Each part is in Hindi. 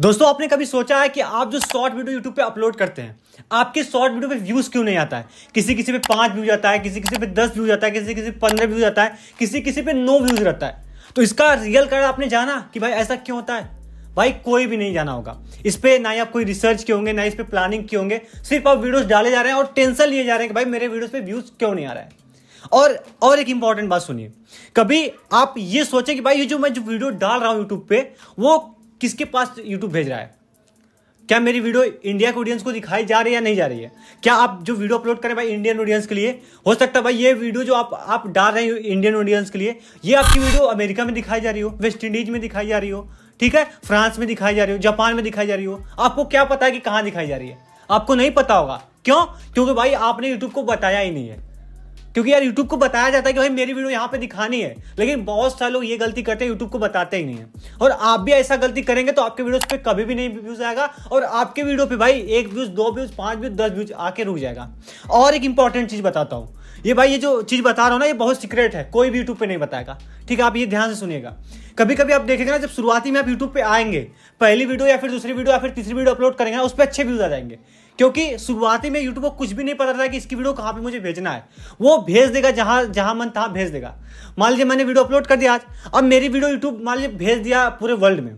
दोस्तों आपने कभी सोचा है कि आप जो शॉर्ट वीडियो यूट्यूब पे अपलोड करते हैं आपके शॉर्ट वीडियो पे व्यूज क्यों नहीं आता है किसी किसी पे पांच व्यूज आता है किसी किसी पे दस व्यूज आता है किसी किसी पे पंद्रह व्यूज आता है किसी किसी पे नौ व्यूज रहता है तो इसका रियल कारण आपने जाना कि भाई ऐसा क्यों होता है भाई कोई भी नहीं जाना होगा इस पर ना ही आप कोई रिसर्च किए होंगे ना इस पर प्लानिंग किए होंगे सिर्फ आप वीडियोस डाले जा रहे हैं और टेंशन लिए जा रहे हैं कि भाई मेरे वीडियोस पे व्यूज क्यों नहीं आ रहा है और और एक इंपॉर्टेंट बात सुनिए कभी आप ये सोचे कि भाई ये जो मैं जो वीडियो डाल रहा हूँ यूट्यूब पे वो किसके पास यूट्यूब भेज रहा है क्या मेरी वीडियो इंडिया के ऑडियंस को दिखाई जा रही है या नहीं जा रही है क्या आप जो वीडियो अपलोड करें भाई इंडियन ऑडियंस के लिए हो सकता है भाई ये वीडियो जो आप आप डाल रहे हो इंडियन ऑडियंस के लिए ये आपकी वीडियो अमेरिका में दिखाई जा रही हो वेस्ट इंडीज में दिखाई जा रही हो ठीक है फ्रांस में दिखाई जा रही हो जापान में दिखाई जा रही हो आपको क्या पता है कि कहाँ दिखाई जा रही है आपको नहीं पता होगा क्यों क्योंकि भाई आपने यूट्यूब को बताया ही नहीं है क्योंकि यार यूट्यूब को बताया जाता है कि भाई मेरी वीडियो यहाँ पे दिखानी है लेकिन बहुत सारे लोग ये गलती करते हैं यूट्यूब को बताते ही नहीं है और आप भी ऐसा गलती करेंगे तो आपके वीडियोस पे कभी भी नहीं व्यूज आएगा और आपके वीडियो पे भाई एक व्यूज दो व्यूज पांच व्यूज दस व्यूज आके रुक जाएगा और एक इंपॉर्टेंट चीज बताता हूँ ये भाई ये जो चीज बता रहा हूँ ना ये बहुत सीक्रेट है कोई भी यूट्यूब पे नहीं बताएगा ठीक है आप ये ध्यान से सुनिएगा कभी कभी आप देखेंगे ना जब शुरुआती में आप यूट्यूब पे आएंगे पहली वीडियो या फिर दूसरी वीडियो या फिर तीसरी वीडियो अपलोड करेंगे उस पर अच्छे व्यूज आ जाएंगे क्योंकि शुरुआती में यूट्यूब को कुछ भी नहीं पता था कि इसकी वीडियो कहाँ पे मुझे भेजना है वो भेज देगा जहाँ जहाँ मन तहाँ भेज देगा मान लीजिए मैंने वीडियो अपलोड कर दिया आज अब मेरी वीडियो यूट्यूब मान लीजिए भेज दिया पूरे वर्ल्ड में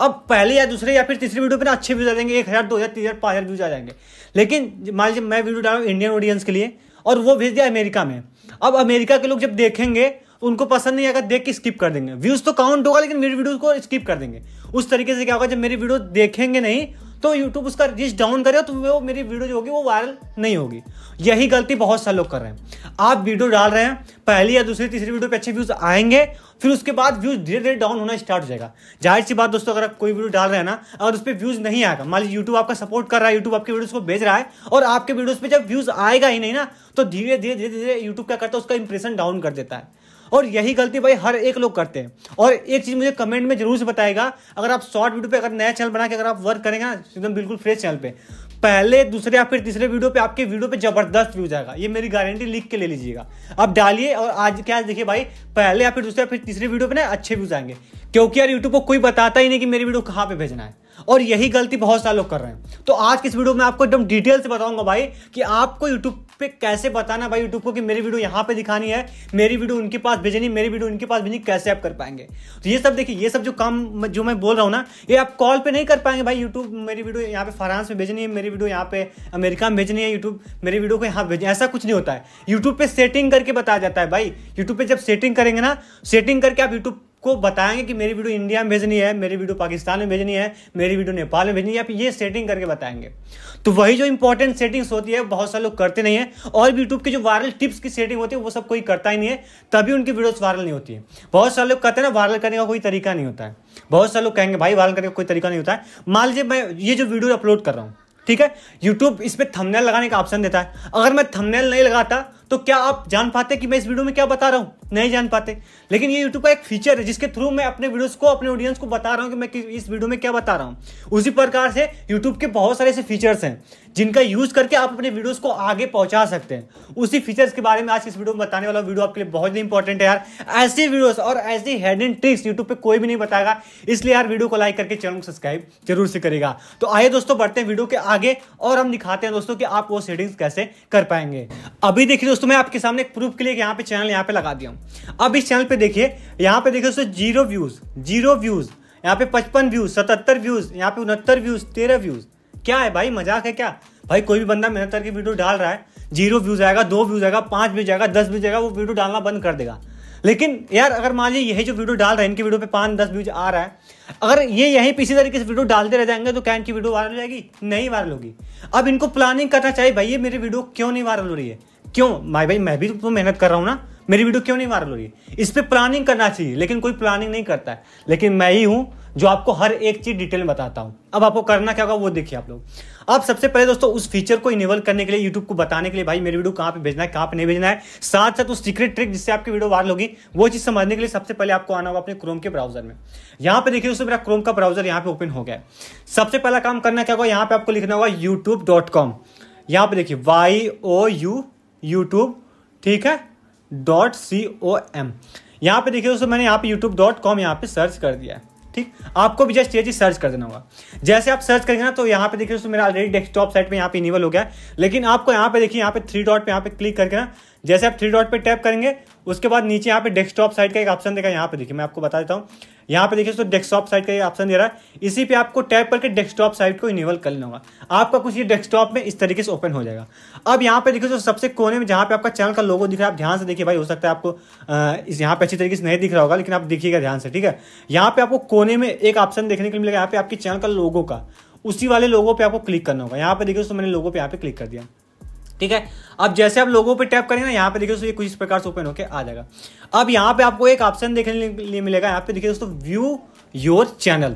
अब पहले या दूसरे या फिर तीसरी वीडियो पे ना अच्छे व्यूज आ जाएंगे एक हज़ार दो हज़ार तीन हज़ार पाँच हज़ार व्यूज आ जाएंगे लेकिन मान लीजिए मैं वीडियो डालू इंडियन ऑडियंस के लिए और वो भेज दिया अमेरिका में अब अमेरिका के लोग जब देखेंगे तो उनको पसंद नहीं आएगा देख के स्किप कर देंगे व्यूज़ तो काउंट होगा लेकिन मेरी वीडियो को स्किप कर देंगे उस तरीके से क्या होगा जब मेरी वीडियो देखेंगे नहीं तो यूट्यूब उसका रीच डाउन करेगा तो वो मेरी वीडियो जो होगी वो वायरल नहीं होगी यही गलती बहुत सारे लोग कर रहे हैं आप वीडियो डाल रहे हैं पहली या दूसरी तीसरी वीडियो पे अच्छे व्यूज़ आएंगे फिर उसके बाद व्यूज़ धीरे धीरे डाउन होना स्टार्ट हो जाएगा जाहिर सी बात दोस्तों अगर आप कोई वीडियो डाल रहे हैं ना अगर उस पर व्यूज़ नहीं आएगा मान लीजिए यूट्यूब आपका सपोर्ट कर रहा है यूट्यूब आपके वीडियोज़ को भेज रहा है और आपके वीडियोज़ पर जब व्यूज़ आएगा ही नहीं ना तो धीरे धीरे धीरे धीरे यूट्यूब क्या करता है उसका इंप्रेशन डाउन कर देता है और यही गलती भाई हर एक लोग करते हैं और एक चीज़ मुझे कमेंट में जरूर से बताएगा अगर आप शॉर्ट वीडियो पे अगर नया चैनल बना के अगर आप वर्क करेंगे ना एकदम बिल्कुल फ्रेश चैनल पे पहले दूसरे या फिर तीसरे वीडियो पे आपके वीडियो पे जबरदस्त व्यूज आएगा ये मेरी गारंटी लिख के ले लीजिएगा आप डालिए और आज क्या देखिए भाई पहले या फिर दूसरे या फिर तीसरे वीडियो पे ना अच्छे व्यूज आएंगे क्योंकि यार यूट्यूब को कोई बताता ही नहीं कि मेरी वीडियो कहाँ पे भेजना है और यही गलती बहुत सारे लोग कर रहे हैं तो आज की इस वीडियो में आपको एकदम डिटेल से बताऊंगा भाई कि आपको यूट्यूब पे कैसे बताना भाई यूट्यूब को कि मेरी वीडियो यहाँ पे दिखानी है मेरी वीडियो उनके पास भेजनी मेरी वीडियो उनके पास भेजनी कैसे आप कर पाएंगे तो ये सब देखिए ये सब जो काम जो मैं बोल रहा हूँ ना ये आप कॉल पर नहीं कर पाएंगे भाई यूट्यूब मेरी वीडियो यहाँ पे फ्रांस में भेजनी है मेरी वीडियो यहाँ पे अमेरिका में भेजनी है यूट्यूब मेरी वीडियो को यहाँ भेजनी ऐसा कुछ नहीं होता है यूट्यूब पे सेटिंग करके बताया जाता है भाई यूट्यूब पर जब सेटिंग करेंगे ना सेटिंग करके आप यूट्यूब को बताएंगे कि मेरी वीडियो इंडिया में भेजनी है मेरी वीडियो पाकिस्तान में भेजनी है मेरी वीडियो नेपाल में भेजनी है आप ये सेटिंग करके बताएंगे तो वही जो इंपॉर्टेंट सेटिंग्स होती है बहुत सारे लोग करते नहीं है और यूट्यूब की जो वायरल टिप्स की सेटिंग होती है वो सब कोई करता ही नहीं है तभी उनकी वीडियोस वायरल नहीं होती है बहुत सारे लोग कहते हैं ना वायरल करने का कोई तरीका नहीं होता है बहुत सारे लोग कहेंगे भाई वायरल करने का कोई तरीका नहीं होता है मान लीजिए मैं ये जो वीडियो अपलोड कर रहा हूँ ठीक है यूट्यूब इस पर थमनेल लगाने का ऑप्शन देता है अगर मैं थमनेल नहीं लगाता तो क्या आप जान पाते कि मैं इस वीडियो में क्या बता रहा हूँ नहीं जान पाते लेकिन ये यूट्यूब का एक फीचर है जिसके थ्रू मैं अपने वीडियोस को अपने ऑडियंस को बता रहा हूँ कि मैं इस वीडियो में क्या बता रहा हूँ उसी प्रकार से यूट्यूब के बहुत सारे ऐसे फीचर्स हैं जिनका यूज करके आप अपने वीडियोस को आगे पहुंचा सकते हैं उसी फीचर्स के बारे में आज इस वीडियो में बताने वाला वीडियो आपके लिए बहुत ही इंपॉर्टेंट है यार ऐसे वीडियोस और ऐसे हेड एंड ट्रिक्स यूट्यूब पे कोई भी नहीं बताएगा इसलिए यार वीडियो को लाइक करके चैनल को सब्सक्राइब जरूर से करेगा तो आइए दोस्तों बढ़ते हैं वीडियो के आगे और हम दिखाते हैं दोस्तों कि आप वो सेटिंग्स कैसे कर पाएंगे अभी देखिए दोस्तों मैं आपके सामने प्रूफ के लिए यहाँ पे चैनल यहाँ पे लगा दिया अब इस चैनल पे देखिए यहाँ पे देखिए दोस्तों जीरो व्यूज जीरो व्यूज यहाँ पे पचपन व्यूज सतहत्तर व्यूज यहाँ पे उनहत्तर व्यूज तेरह व्यूज क्या है भाई मजाक है क्या भाई कोई भी बंदा मेहनत करके वीडियो डाल रहा है जीरो व्यूज आएगा दो व्यूज आएगा पांच व्यूज आएगा दस व्यूज आएगा वो वीडियो डालना बंद कर देगा लेकिन यार अगर मान लीजिए यही जो वीडियो डाल रहे हैं इनके वीडियो पे पांच दस व्यूज आ रहा है अगर ये यही पे इसी तरीके से वीडियो डालते रह जाएंगे तो क्या इनकी वीडियो वायरल हो जाएगी नहीं वायरल होगी अब इनको प्लानिंग करना चाहिए भाई ये मेरी वीडियो क्यों नहीं वायरल हो रही है क्यों भाई भाई मैं भी तो मेहनत कर रहा हूँ ना मेरी वीडियो क्यों नहीं वायरल हो रही इस पर प्लानिंग करना चाहिए लेकिन कोई प्लानिंग नहीं करता है लेकिन मैं ही हूं जो आपको हर एक चीज़ डिटेल में बताता हूं अब आपको करना क्या होगा वो देखिए आप लोग अब सबसे पहले दोस्तों उस फीचर को इनेबल करने के लिए यूट्यूब को बताने के लिए भाई मेरी वीडियो कहां पे भेजना है कहां पे नहीं भेजना है साथ साथ उस सीक्रेट ट्रिक जिससे आपकी वीडियो वायरल होगी वो चीज़ समझने के लिए सबसे पहले आपको आना होगा अपने क्रोम के ब्राउजर में यहाँ पे देखिए दोस्तों मेरा क्रोम का ब्राउजर यहाँ पे ओपन हो गया सबसे पहला काम करना क्या होगा यहाँ पे आपको लिखना होगा यूट्यूब डॉट कॉम यहाँ पे देखिए वाई ओ यू यूट्यूब ठीक है डॉट सी ओ एम यहाँ पे देखिए दोस्तों मैंने यहाँ पे यूट्यूब डॉट कॉम यहाँ पे सर्च कर दिया है ठीक आपको भी जस्ट ये चीज सर्च कर देना होगा जैसे आप सर्च करेंगे ना तो यहाँ पे देखिए दोस्तों मेरा ऑलरेडी डेस्कटॉप साइट में यहाँ पे इनेबल हो गया लेकिन आपको यहाँ पे देखिए यहाँ पे थ्री डॉट पे यहाँ पे क्लिक करके ना जैसे आप थ्री डॉट पे टैप करेंगे उसके बाद नीचे यहाँ पे डेस्कटॉप साइट का एक ऑप्शन देखा यहाँ पे देखिए मैं आपको बता देता हूँ यहाँ पे देखिए तो डेस्कटॉप साइट का ये ऑप्शन दे रहा है इसी पे आपको टैप करके डेस्कटॉप साइट को इनेबल कर लेना होगा आपका कुछ ये डेस्कटॉप में इस तरीके से ओपन हो जाएगा अब यहाँ पे देखिए तो सबसे कोने में जहाँ पे आपका चैनल का लोगो दिख रहा है आप ध्यान से देखिए भाई हो सकता है आपको इस यहाँ पे अच्छी तरीके से नहीं दिख रहा होगा लेकिन आप देखिएगा ध्यान से ठीक है यहाँ पे आपको कोने में एक ऑप्शन देखने को मिलेगा यहाँ पे आपके चैनल का लोगो का उसी वाले लोगों पे आपको क्लिक करना होगा यहाँ पे देखिए तो मैंने लोगों पे यहाँ पे क्लिक कर दिया ठीक है अब जैसे आप लोगों पे टैप करेंगे ना यहाँ पे देखिए दोस्तों ये कुछ इस प्रकार से ओपन होकर आ जाएगा अब यहाँ पे आपको एक ऑप्शन देखने लिए मिलेगा यहाँ पे देखिए दोस्तों व्यू योर चैनल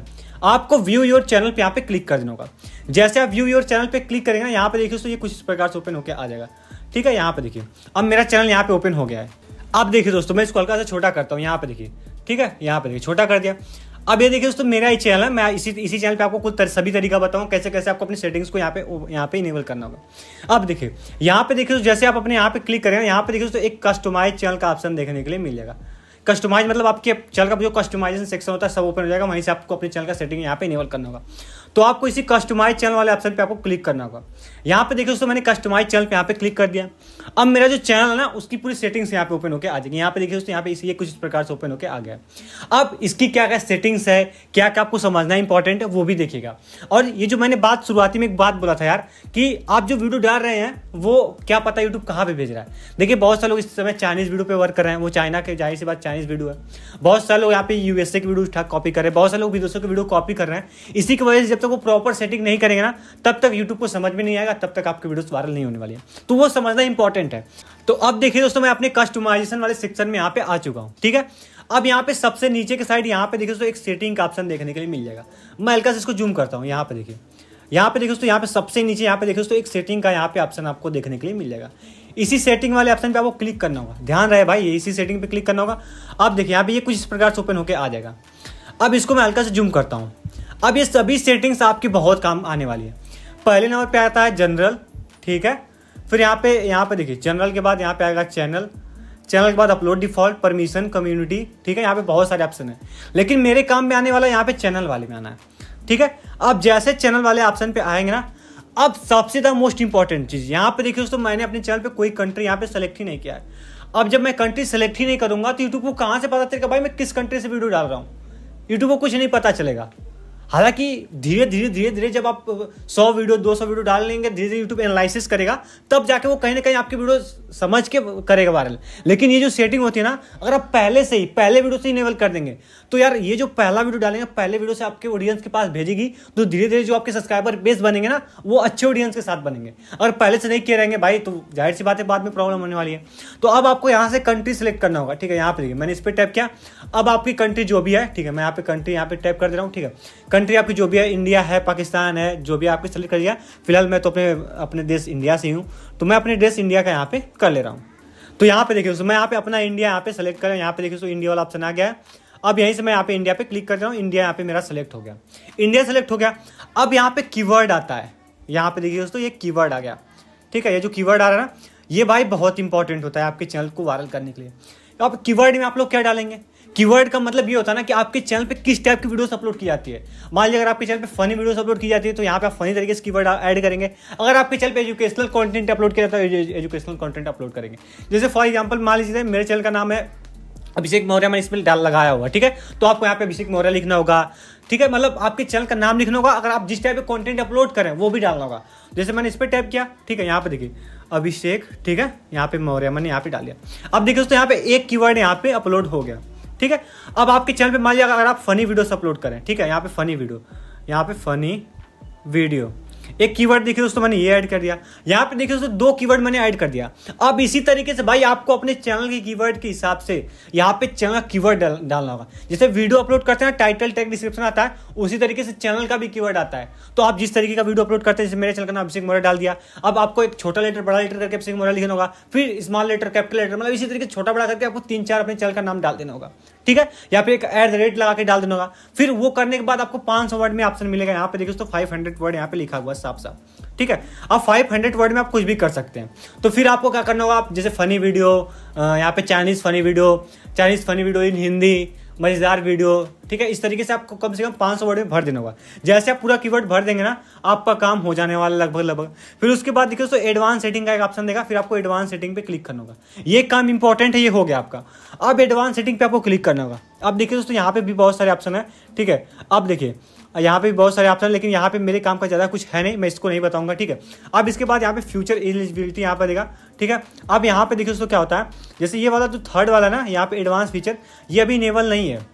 आपको व्यू योर चैनल पे यहाँ पे क्लिक कर देना होगा जैसे आप व्यू योर चैनल पे क्लिक करेंगे ना यहाँ पे देखिए दोस्तों ये कुछ इस प्रकार से ओपन होकर आ जाएगा ठीक है यहाँ पे देखिए अब मेरा चैनल यहाँ पे ओपन हो गया है अब देखिए दोस्तों मैं इसको हल्का सा छोटा करता हूँ यहाँ पे देखिए ठीक है यहाँ पे देखिए छोटा कर दिया अब ये देखिए दोस्तों मेरा ही चैनल है मैं इसी इसी चैनल पे आपको कुछ तर, सभी तरीका बताऊँ कैसे कैसे आपको अपनी सेटिंग्स को यहाँ पे यहाँ पे इनेबल करना होगा अब देखिए यहाँ पे देखिए जैसे आप अपने यहाँ पे क्लिक करें यहाँ पे देखिए दोस्तों एक कस्टमाइज चैनल का ऑप्शन देखने के लिए मिल जाएगा कस्टमाइज मतलब आपके चैनल का जो कस्टमाइजेशन सेक्शन होता है सब ओपन हो जाएगा वहीं से आपको अपने चैनल का सेटिंग यहाँ पे इनेबल करना होगा तो आपको इसी कस्टमाइज चैनल वाले ऑप्शन पे आपको क्लिक करना होगा यहाँ पे देखिए दोस्तों मैंने कस्टमाइज चैनल पे यहाँ पे क्लिक कर दिया अब मेरा जो चैनल है ना उसकी पूरी सेटिंग्स यहाँ पे ओपन होकर आ जाएगी यहाँ पे देखिए दोस्तों यहाँ पे इसी कुछ इस प्रकार से ओपन होकर आ गया अब इसकी क्या क्या सेटिंग्स है क्या क्या आपको समझना इंपॉर्टेंट है वो भी देखिएगा और ये जो मैंने बात शुरुआती में एक बात बोला था यार कि आप जो वीडियो डाल रहे हैं वो क्या पता यूट्यूब कहाँ पर भेज रहा है देखिए बहुत सारे लोग इस समय चाइनीज़ वीडियो पर वर्क कर रहे हैं वो चाइना के जाहिर सी बात चाइनीज़ वीडियो है बहुत सारे लोग यहाँ पे यूएसए की वीडियो कॉपी कर रहे हैं बहुत सारे लोग विदेशों की वीडियो कॉपी कर रहे हैं इसी की वजह से जब तक तो वो प्रॉपर सेटिंग नहीं करेंगे ना तब तक यूट्यूब को समझ में नहीं आएगा तब तक आपकी वीडियोस वायरल नहीं होने वाली है तो वो समझना इंपॉर्टेंट है तो अब देखिए दोस्तों मैं अपने कस्टमाइजेशन वाले सेक्शन में यहाँ पे आ चुका हूँ ठीक है अब यहाँ पे सबसे नीचे के साइड यहाँ पे देखिए दोस्तों एक सेटिंग का ऑप्शन देखने के लिए मिल जाएगा मैं हल्का से इसको जूम करता हूँ यहाँ पे देखिए यहाँ पे देखिए दोस्तों यहाँ पे सबसे नीचे यहाँ पे देखिए दोस्तों एक सेटिंग का यहाँ पे ऑप्शन आपको देखने के लिए मिल जाएगा इसी सेटिंग वाले ऑप्शन पे आपको क्लिक करना होगा ध्यान रहे भाई इसी सेटिंग पे क्लिक करना होगा अब देखिए यहाँ पे ये कुछ इस प्रकार से ओपन होकर आ जाएगा अब इसको मैं हल्का से जूम करता हूँ अब ये सभी सेटिंग्स आपकी बहुत काम आने वाली है पहले नंबर पे आता है जनरल ठीक है फिर यहाँ पे यहाँ पे देखिए जनरल के बाद यहाँ पे आएगा चैनल चैनल के बाद अपलोड डिफॉल्ट परमिशन कम्युनिटी ठीक है यहाँ पे बहुत सारे ऑप्शन है लेकिन मेरे काम में आने वाला यहाँ पे चैनल वाले में आना है ठीक है अब जैसे चैनल वाले ऑप्शन पे आएंगे ना अब सबसे ज़्यादा मोस्ट इंपॉर्टेंट चीज़ यहाँ पे देखिए दोस्तों मैंने अपने चैनल पे कोई कंट्री यहाँ पे सेलेक्ट ही नहीं किया है अब जब मैं कंट्री सेलेक्ट ही नहीं करूंगा तो यूट्यूब को कहां से पता चलेगा भाई मैं किस कंट्री से वीडियो डाल रहा हूँ यूट्यूब को कुछ नहीं पता चलेगा हालांकि धीरे धीरे धीरे धीरे जब आप 100 वीडियो 200 वीडियो डाल लेंगे धीरे धीरे यूट्यूब एनालिसिस करेगा तब जाके वो कहीं ना कहीं आपकी वीडियो समझ के करेगा वायरल लेकिन ये जो सेटिंग होती है ना अगर आप पहले से ही पहले वीडियो से इनेबल कर देंगे तो यार ये जो पहला वीडियो डालेंगे पहले वीडियो से आपके ऑडियंस के पास भेजेगी तो धीरे धीरे जो आपके सब्सक्राइबर बेस बनेंगे ना वो अच्छे ऑडियंस के साथ बनेंगे अगर पहले से नहीं किए रहेंगे भाई तो जाहिर सी बात है बाद में प्रॉब्लम होने वाली है तो अब आपको यहाँ से कंट्री सेलेक्ट करना होगा ठीक है यहाँ पर देखिए मैंने इस पर टैप किया अब आपकी कंट्री जो भी है ठीक है मैं यहाँ पे कंट्री यहाँ पे टैप कर दे रहा हूँ ठीक है कंट्री आपकी जो भी है इंडिया है पाकिस्तान है जो भी आपके सेलेक्ट कर लिया फिलहाल मैं तो अपने अपने देश इंडिया से हूँ तो मैं अपने देश इंडिया का यहाँ पे कर ले रहा हूँ तो यहाँ पे देखिए दोस्तों मैं यहाँ पे अपना इंडिया यहाँ पे सेलेक्ट कर यहाँ पे देखिए दोस्तों इंडिया वाला ऑप्शन आ गया अब यहीं से मैं यहाँ पे इंडिया पे क्लिक कर रहा हूँ इंडिया यहाँ पे मेरा सेलेक्ट हो गया इंडिया सेलेक्ट हो गया अब यहाँ पे कीवर्ड आता है यहाँ पे देखिए दोस्तों ये कीवर्ड आ गया ठीक है ये जो कीवर्ड आ रहा है ना ये भाई बहुत इंपॉर्टेंट होता है आपके चैनल को वायरल करने के लिए अब कीवर्ड में आप लोग क्या डालेंगे कीवर्ड का मतलब ये होता है ना कि आपके चैनल पे किस टाइप की वीडियोस अपलोड की जाती है मान लीजिए अगर आपके चैनल पे फनी वीडियोस अपलोड की जाती है तो यहाँ पे आप फनी तरीके से कीवर्ड ऐड करेंगे अगर आपके चैनल पे एजुकेशनल कंटेंट अपलोड किया जाता है एजुकेशनल कंटेंट अपलोड करेंगे जैसे फॉर एग्जाम्पल मान लीजिए मेरे चैनल का नाम है अभिषेक मौर्य मैंने इसमें डाल लगाया हुआ ठीक है तो आपको यहाँ पे अभिषेक मौर्य लिखना होगा ठीक है मतलब आपके चैनल का नाम लिखना होगा अगर आप जिस टाइप के कंटेंट अपलोड करें वो भी डालना होगा जैसे मैंने इस पर टाइप किया ठीक है यहाँ पे देखिए अभिषेक ठीक है यहाँ पे मौर्य मैंने यहाँ पे डाल दिया अब देखिए दोस्तों यहाँ पे एक कीवर्ड यहाँ पे अपलोड हो गया ठीक है अब आपके चैनल पे मान लिया अगर आप फनी वीडियोस अपलोड करें ठीक है यहाँ पे फनी वीडियो यहाँ पे फनी वीडियो एक कीवर्ड देखिए दोस्तों मैंने ये ऐड कर दिया यहाँ पे देखिए दोस्तों दो कीवर्ड मैंने ऐड कर दिया अब इसी तरीके से भाई आपको अपने चैनल के कीवर्ड के हिसाब से यहाँ पे चैनल का कीवर्ड डाल, डालना होगा जैसे वीडियो अपलोड करते हैं टाइटल टैग डिस्क्रिप्शन आता है उसी तरीके से चैनल का भी कीवर्ड आता है तो आप जिस तरीके का वीडियो अपलोड करते हैं जैसे मेरे चैनल का नाम अभिषेक मोरा डाल दिया अब आपको एक छोटा लेटर बड़ा लेटर करके अभिषेक मोरा लिखना होगा फिर स्मॉल लेटर कैपिटल लेटर मतलब इसी तरीके छोटा बड़ा करके आपको तीन चार अपने चैनल का नाम डाल देना होगा ठीक है या फिर एक एट द रेट लगा के डाल देना होगा फिर वो करने के बाद आपको 500 वर्ड में ऑप्शन मिलेगा यहाँ पे देखिए तो हंड्रेड वर्ड यहाँ पे लिखा हुआ साफ साफ ठीक है अब फाइव हंड्रेड वर्ड में आप कुछ भी कर सकते हैं तो फिर आपको क्या करना होगा आप जैसे फनी वीडियो यहाँ पे Chinese funny video Chinese funny video in Hindi मज़ेदार वीडियो ठीक है इस तरीके से आपको कम से कम पाँच सौ वर्ड में भर देना होगा जैसे आप पूरा कीवर्ड भर देंगे ना आपका काम हो जाने वाला लगभग लगभग फिर उसके बाद देखिए दोस्तों एडवांस सेटिंग का एक ऑप्शन देगा फिर आपको एडवांस सेटिंग पे क्लिक करना होगा ये काम इंपॉर्टेंट है ये हो गया आपका अब एडवांस सेटिंग पे आपको क्लिक करना होगा अब देखिए दोस्तों यहाँ पे भी बहुत सारे ऑप्शन है ठीक है अब देखिए यहाँ पे भी बहुत सारे ऑप्शन लेकिन यहाँ पे मेरे काम का ज़्यादा कुछ है नहीं मैं इसको नहीं बताऊंगा ठीक है अब इसके बाद यहाँ पे फ्यूचर एलिजिबिलिटी यहाँ पर देगा ठीक है अब यहाँ पे देखिए दोस्तों क्या होता है जैसे ये वाला जो थर्ड वाला ना यहाँ पे एडवांस फीचर ये अभी इनेबल नहीं है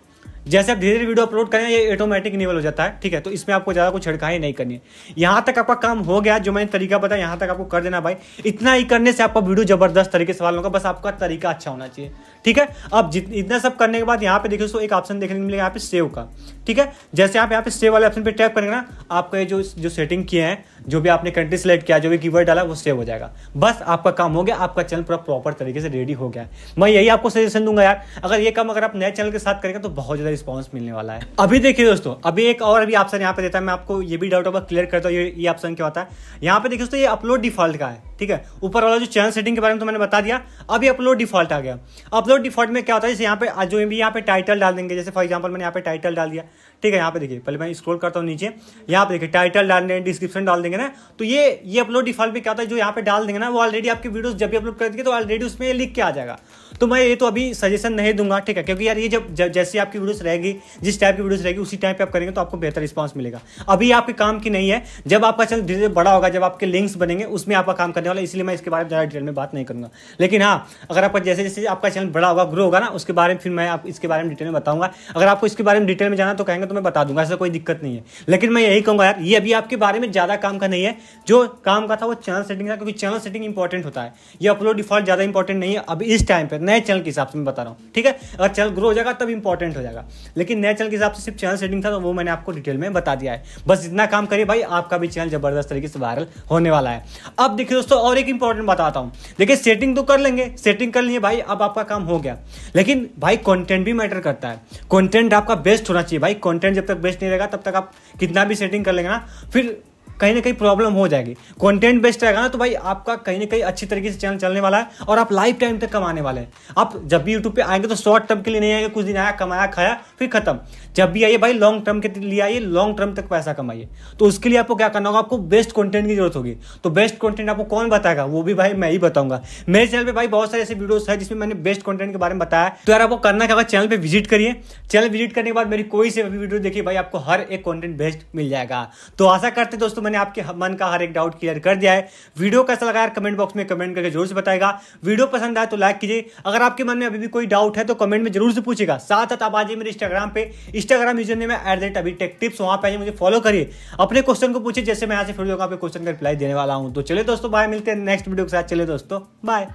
जैसे आप धीरे धीरे वीडियो अपलोड करें ये ऑटोमेटिक इनेबल हो जाता है ठीक है तो इसमें आपको ज़्यादा कुछ छिड़काई नहीं करनी है यहाँ तक आपका काम हो गया जो मैंने तरीका बताया यहाँ तक आपको कर देना भाई इतना ही करने से आपका वीडियो जबरदस्त तरीके से सवाल होगा बस आपका तरीका अच्छा होना चाहिए ठीक है अब इतना सब करने के बाद यहाँ पे देखिए दोस्तों एक ऑप्शन देखने को मिलेगा यहाँ पे सेव का ठीक है जैसे आप यहाँ पे सेव वाले ऑप्शन पे टैप करेंगे ना आपका ये जो जो सेटिंग किए हैं जो भी आपने कंट्री सेलेक्ट किया जो भी कीवर्ड डाला वो सेव हो जाएगा बस आपका काम हो गया आपका चैनल पूरा प्रॉपर तरीके से रेडी हो गया मैं यही आपको सजेशन दूंगा यार अगर ये काम अगर आप नए चैनल के साथ करेंगे तो बहुत ज़्यादा रिस्पॉन्स मिलने वाला है अभी देखिए दोस्तों अभी एक और अभी ऑप्शन यहाँ पे देता है मैं आपको ये भी डाउट होगा क्लियर करता हूँ ये ऑप्शन क्या होता है यहाँ पे देखिए दोस्तों ये अपलोड डिफॉल्ट का है ठीक है ऊपर वाला जो चैनल सेटिंग के बारे में तो मैंने बता दिया अभी अपलोड डिफॉल्ट आ गया अपलोड डिफॉल्ट में क्या होता है जैसे यहाँ पे जो भी यहाँ पे टाइटल डाल देंगे जैसे फॉर एग्जाम्पल मैंने यहाँ पे टाइटल डाल दिया ठीक है यहाँ पे देखिए पहले मैं स्क्रॉल करता हूँ नीचे यहाँ पे देखिए टाइटल डाल देंगे डिस्क्रिप्शन डाल देंगे ना तो ये ये अपलोड डिफॉल्ट में क्या होता है जो यहाँ पे डाल देंगे ना वो ऑलरेडी आपकी वीडियो जब भी अपलोड कर देंगे तो ऑलरेडी उसमें लिख के आ जाएगा तो मैं ये तो अभी सजेशन नहीं दूंगा ठीक है क्योंकि यार ये जब जैसे आपकी वीडियोस रहेगी जिस टाइप की वीडियोस रहेगी उसी टाइप पे आप करेंगे तो आपको बेहतर रिस्पांस मिलेगा अभी आपके काम की नहीं है जब आपका चैनल धीरे धीरे बड़ा होगा जब आपके लिंक्स बनेंगे उसमें आपका काम करने वाला इसलिए मैं इसके बारे में ज़्यादा डिटेल में बात नहीं करूंगा लेकिन हाँ अगर आपका जैसे जैसे आपका चैनल बड़ा होगा ग्रो होगा ना उसके बारे में फिर मैं आप इसके बारे में डिटेल में बताऊंगा अगर आपको इसके बारे में डिटेल में जाना तो कहेंगे तो तो मैं बता दूंगा ऐसा कोई दिक्कत नहीं है लेकिन मैं यही कहूंगा यार ये अभी आपके बारे में ज़्यादा काम का नहीं है जो काम का था वो चैनल सेटिंग था क्योंकि चैनल सेटिंग इंपॉर्टेंट होता है ये अपलोड डिफॉल्ट ज़्यादा इंपॉर्टेंट नहीं है अभी इस टाइम पर नए चैनल के हिसाब से मैं बता रहा हूँ ठीक है अगर चैनल ग्रो हो जाएगा तब इंपॉर्टेंट हो जाएगा लेकिन नए चैनल के हिसाब से सिर्फ चैनल सेटिंग था तो वो मैंने आपको डिटेल में बता दिया है बस इतना काम करिए भाई आपका भी चैनल जबरदस्त तरीके से वायरल होने वाला है अब देखिए दोस्तों और एक इंपॉर्टेंट बताता हूँ देखिए सेटिंग तो कर लेंगे सेटिंग कर लिए भाई अब आपका काम हो गया लेकिन भाई कंटेंट भी मैटर करता है कंटेंट आपका बेस्ट होना चाहिए भाई कंटेंट कंटेंट जब तक बेस्ट नहीं रहेगा तब तक आप कितना भी सेटिंग कर लेंगे ना फिर कहीं ना कहीं प्रॉब्लम हो जाएगी कंटेंट बेस्ड रहेगा ना तो भाई आपका कहीं ना कहीं अच्छी तरीके से चैनल चलने वाला है और आप लाइफ टाइम तक कमाने वाले हैं आप जब भी यूट्यूब पे आएंगे तो शॉर्ट टर्म के लिए नहीं आएंगे कुछ दिन आया कमाया खाया फिर खत्म जब भी आइए भाई लॉन्ग टर्म के लिए आइए लॉन्ग टर्म तक पैसा कमाइए तो उसके लिए आपको क्या करना होगा आपको बेस्ट कॉन्टेंट की जरूरत होगी तो बेस्ट कॉन्टेंट आपको कौन बताएगा वो भी भाई मैं ही बताऊंगा मेरे चैनल पर भाई बहुत सारे ऐसे वीडियोज है जिसमें मैंने बेस्ट कॉन्टेंट के बारे में बताया तो यार आपको करना क्या चैनल पर विजिट करिए चैनल विजिट करने के बाद मेरी कोई से वीडियो देखिए भाई आपको हर एक कॉन्टेंट बेस्ट मिल जाएगा तो आशा करते दोस्तों दोस्तों मैंने आपके मन का हर एक डाउट क्लियर कर दिया है वीडियो कैसा लगा यार कमेंट बॉक्स में कमेंट करके जरूर से बताएगा वीडियो पसंद आए तो लाइक कीजिए अगर आपके मन में अभी भी कोई डाउट है तो कमेंट में जरूर से पूछेगा साथ साथ आप आ मेरे इंस्टाग्राम पे इंस्टाग्राम यूजर ने एट द रेट अभी टेक टिप्स वहां पर आइए मुझे फॉलो करिए अपने क्वेश्चन को पूछिए जैसे मैं यहाँ से फिर आपके क्वेश्चन का रिप्लाई देने वाला हूँ तो चले दोस्तों बाय मिलते हैं नेक्स्ट वीडियो के साथ चले दोस्तों बाय